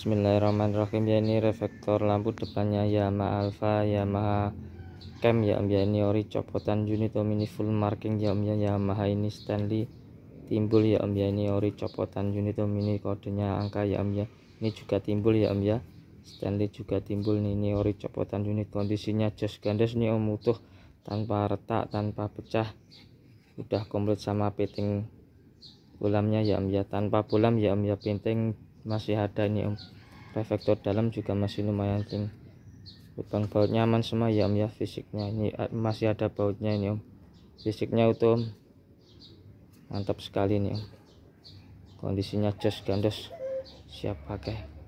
Bismillahirrahmanirrahim ya ini reflektor lampu depannya Yamaha Alpha Yamaha Cam ya ya ini ori copotan unit ini full marking ya ya Yamaha ini Stanley timbul ya om ya ini ori copotan unit ini kodenya angka ya om ya ini juga timbul ya om ya Stanley juga timbul nih ini ori copotan unit kondisinya jos gandes nih om utuh tanpa retak tanpa pecah udah komplit sama fitting bolamnya ya om ya tanpa bolam ya om ya pinting masih ada ini om reflektor dalam juga masih lumayan tinggi lubang bautnya aman semua ya om ya fisiknya ini eh, masih ada bautnya ini om fisiknya utuh om mantap sekali nih om kondisinya jos gandos siap pakai